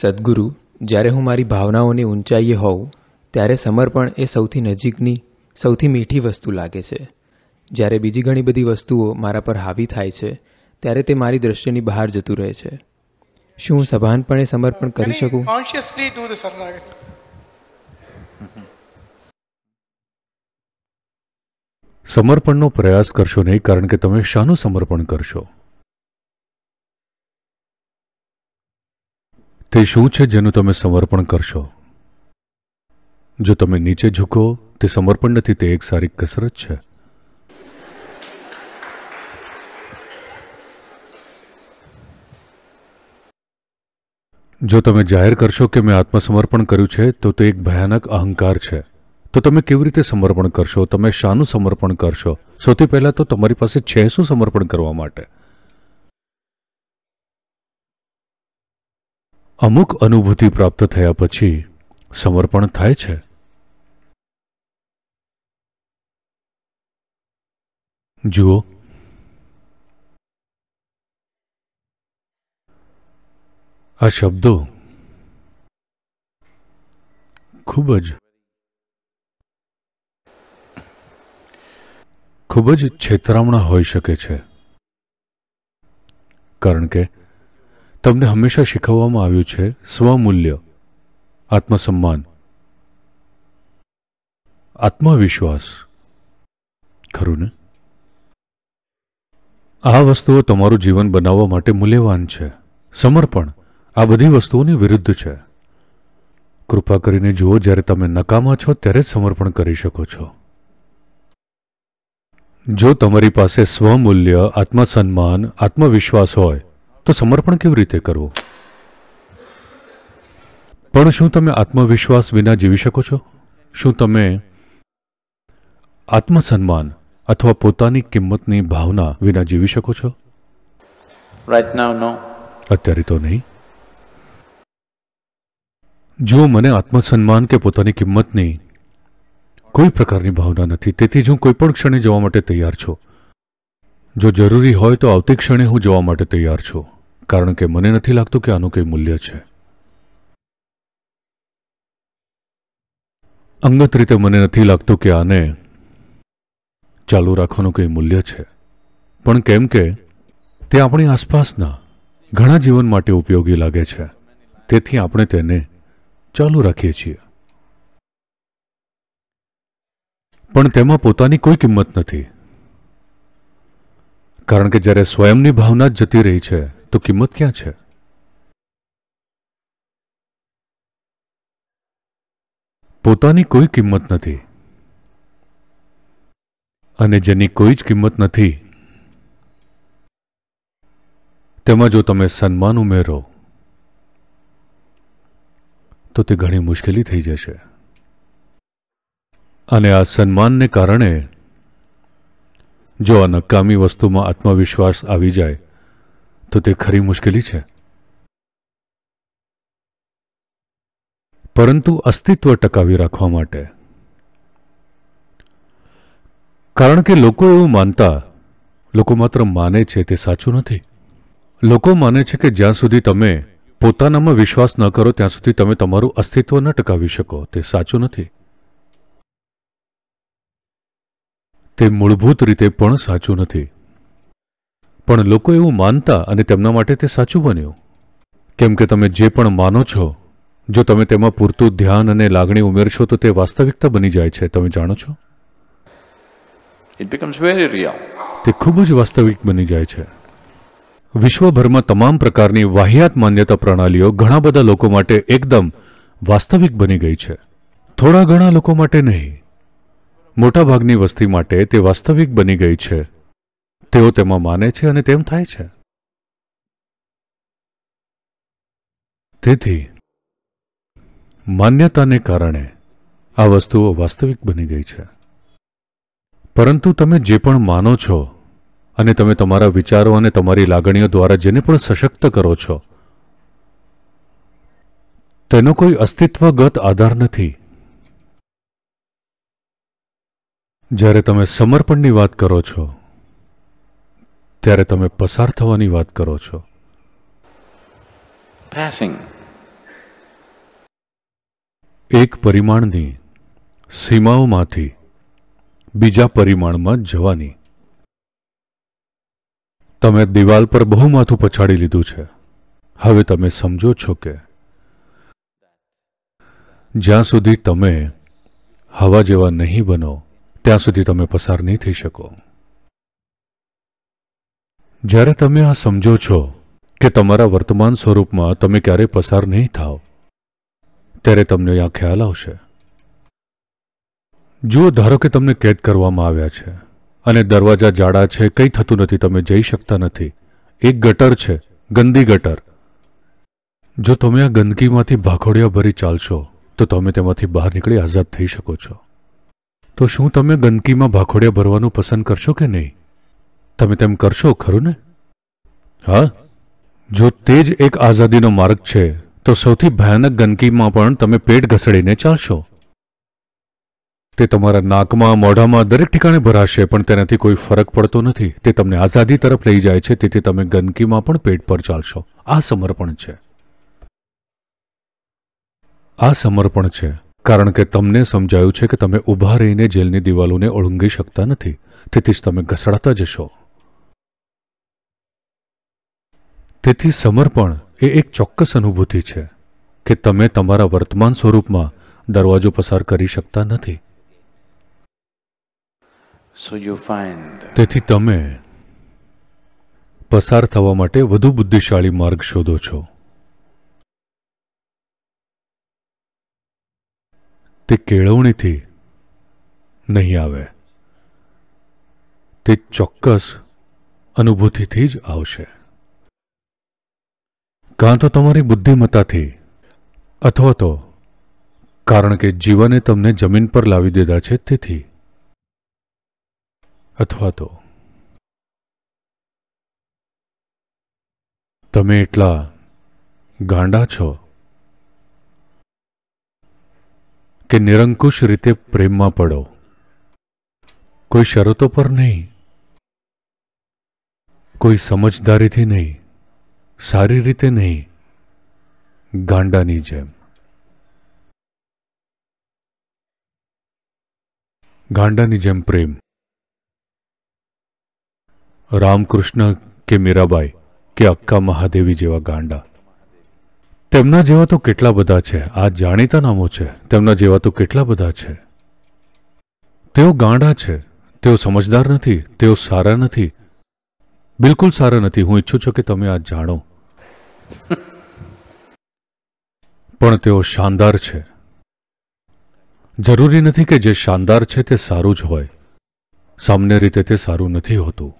સદગુરુ જ્યારે હું મારી ભાવનાઓની ઊંચાઈએ હોઉં ત્યારે સમર્પણ એ સૌથી નજીકની સૌથી મીઠી વસ્તુ લાગે છે જ્યારે બીજી ઘણી બધી વસ્તુઓ મારા પર હાવી થાય છે ત્યારે તે મારી દ્રશ્યની બહાર જતું રહે છે શું હું સભાનપણે સમર્પણ કરી શકું સમર્પણનો પ્રયાસ કરશો નહીં કારણ કે તમે શાનું સમર્પણ કરશો તે શું છે જેનું તમે સમર્પણ કરશો જો તમે નીચે ઝૂકો તે સમર્પણ નથી તે એક સારી કસરત છે જો તમે જાહેર કરશો કે મેં આત્મસમર્પણ કર્યું છે તો તે એક ભયાનક અહંકાર છે તો તમે કેવી રીતે સમર્પણ કરશો તમે શાનું સમર્પણ કરશો સૌથી પહેલાં તો તમારી પાસે છે શું સમર્પણ કરવા માટે અમુક અનુભૂતિ પ્રાપ્ત થયા પછી સમર્પણ થાય છે જુઓ આ શબ્દો ખૂબ જ ખૂબ જ છેતરામણા હોઈ શકે છે કારણ કે તમને હંમેશા શીખવવામાં આવ્યું છે સ્વમૂલ્ય આત્મસન્માન આત્મવિશ્વાસ ખરું ને આ વસ્તુઓ તમારું જીવન બનાવવા માટે મૂલ્યવાન છે સમર્પણ આ બધી વસ્તુઓની વિરુદ્ધ છે કૃપા કરીને જુઓ જ્યારે તમે નકામા છો ત્યારે જ સમર્પણ કરી શકો છો જો તમારી પાસે સ્વમૂલ્ય આત્મસન્માન આત્મવિશ્વાસ હોય તો સમર્પણ કેવી રીતે કરવું પણ શું તમે આત્મવિશ્વાસ વિના જીવી શકો છો શું તમે આત્મસન્માન અથવા પોતાની કિંમતની ભાવના વિના જીવી શકો છો રાઈટ અત્યારે તો નહીં જો મને આત્મસન્માન કે પોતાની કિંમતની કોઈ પ્રકારની ભાવના નથી તેથી જ હું કોઈ પણ ક્ષણે જવા માટે તૈયાર છું જો જરૂરી હોય તો આવતી ક્ષણે હું જવા માટે તૈયાર છું કારણ કે મને નથી લાગતું કે આનું કંઈ મૂલ્ય છે અંગત રીતે મને નથી લાગતું કે આને ચાલુ રાખવાનું કંઈ મૂલ્ય છે પણ કેમ કે તે આપણી આસપાસના ઘણા જીવન માટે ઉપયોગી લાગે છે તેથી આપણે તેને ચાલુ રાખીએ છીએ પણ તેમાં પોતાની કોઈ કિંમત નથી કારણ કે જ્યારે સ્વયંની ભાવના જ જતી રહી છે તો કિંમત ક્યાં છે પોતાની કોઈ કિંમત નથી અને જેની કોઈ જ કિંમત નથી તેમાં જો તમે સન્માન ઉમેરો તો તે ઘણી મુશ્કેલી થઈ જશે અને આ સન્માનને કારણે જો આ નકામી વસ્તુમાં આત્મવિશ્વાસ આવી જાય તો તે ખરી મુશ્કેલી છે પરંતુ અસ્તિત્વ ટકાવી રાખવા માટે કારણ કે લોકો એવું માનતા લોકો માત્ર માને છે તે સાચું નથી લોકો માને છે કે જ્યાં સુધી તમે પોતાનામાં વિશ્વાસ ન કરો ત્યાં સુધી તમે તમારું અસ્તિત્વ ન ટકાવી શકો તે સાચું નથી તે મૂળભૂત રીતે પણ સાચું નથી પણ લોકો એવું માનતા અને તેમના માટે તે સાચું બન્યું કેમ કે તમે જે પણ માનો છો જો તમે તેમાં પૂરતું ધ્યાન અને લાગણી ઉમેરશો તો તે વાસ્તવિકતા બની જાય છે તમે જાણો છો તે ખૂબ જ વાસ્તવિક બની જાય છે વિશ્વભરમાં તમામ પ્રકારની વાહિયાત માન્યતા પ્રણાલીઓ ઘણા બધા લોકો માટે એકદમ વાસ્તવિક બની ગઈ છે થોડા ઘણા લોકો માટે નહીં મોટાભાગની વસ્તી માટે તે વાસ્તવિક બની ગઈ છે તેઓ તેમાં માને છે અને તેમ થાય છે તેથી માન્યતાને કારણે આ વસ્તુઓ વાસ્તવિક બની ગઈ છે પરંતુ તમે જે પણ માનો છો અને તમે તમારા વિચારો અને તમારી લાગણીઓ દ્વારા જેને પણ સશક્ત કરો છો તેનો કોઈ અસ્તિત્વગત આધાર નથી જ્યારે તમે સમર્પણની વાત કરો છો ત્યારે તમે પસાર થવાની વાત કરો છો એક પરિમાણની સીમાઓમાંથી બીજા પરિમાણમાં જવાની તમે દિવાલ પર બહુ માથું પછાડી લીધું છે હવે તમે સમજો છો કે જ્યાં સુધી તમે હવા જેવા નહીં બનો ત્યાં સુધી તમે પસાર નહીં થઈ શકો જ્યારે તમે આ સમજો છો કે તમારા વર્તમાન સ્વરૂપમાં તમે ક્યારેય પસાર નહીં થાવ ત્યારે તમને આ ખ્યાલ આવશે જુઓ ધારો કે તમને કેદ કરવામાં આવ્યા છે અને દરવાજા જાડા છે કંઈ થતું નથી તમે જઈ શકતા નથી એક ગટર છે ગંદી ગટર જો તમે આ ગંદકીમાંથી ભાખોડિયા ભરી ચાલશો તો તમે તેમાંથી બહાર નીકળી આઝાદ થઈ શકો છો તો શું તમે ગંદકીમાં ભાખોડિયા ભરવાનું પસંદ કરશો કે નહીં તમે તેમ કરશો ખરું ને હા જો તે જ એક આઝાદીનો માર્ગ છે તો સૌથી ભયાનક ગંદકીમાં પણ તમે પેટ ઘસડીને ચાલશો તે તમારા નાકમાં મોઢામાં દરેક ઠીકાણે ભરાશે પણ તેનાથી કોઈ ફરક પડતો નથી તે તમને આઝાદી તરફ લઈ જાય છે તેથી તમે ગંદકીમાં પણ પેટ પર ચાલશો આ સમર્પણ છે આ સમર્પણ છે કારણ કે તમને સમજાયું છે કે તમે ઊભા રહીને જેલની દિવાલોને ઓળંગી શકતા નથી તેથી જ તમે ઘસડાતા જશો તેથી સમર્પણ એ એક ચોક્કસ અનુભૂતિ છે કે તમે તમારા વર્તમાન સ્વરૂપમાં દરવાજો પસાર કરી શકતા નથી તેથી તમે પસાર થવા માટે વધુ બુદ્ધિશાળી માર્ગ શોધો છો તે કેળવણીથી નહીં આવે તે ચોક્કસ અનુભૂતિથી જ આવશે કાં તો તમારી બુદ્ધિમત્તાથી અથવા તો કારણ કે જીવને તમને જમીન પર લાવી દીધા છે તેથી અથવા તો તમે એટલા ગાંડા છો કે નિરંકુશ રીતે પ્રેમમાં પડો કોઈ શરતો પર નહીં કોઈ સમજદારીથી નહીં સારી રીતે નહીં ગાંડાની જેમ ગાંડાની જેમ પ્રેમ રામકૃષ્ણ કે મીરાબાઈ કે અક્કા મહાદેવી જેવા ગાંડા તેમના જેવા તો કેટલા બધા છે આ જાણીતા નામો છે તેમના જેવા તો કેટલા બધા છે તેઓ ગાંડા છે તેઓ સમજદાર નથી તેઓ સારા નથી બિલકુલ સારા નથી હું ઈચ્છું છું કે તમે આ જાણો પણ તેઓ શાનદાર છે જરૂરી નથી કે જે શાનદાર છે તે સારું જ હોય સામાન્ય રીતે તે સારું નથી હોતું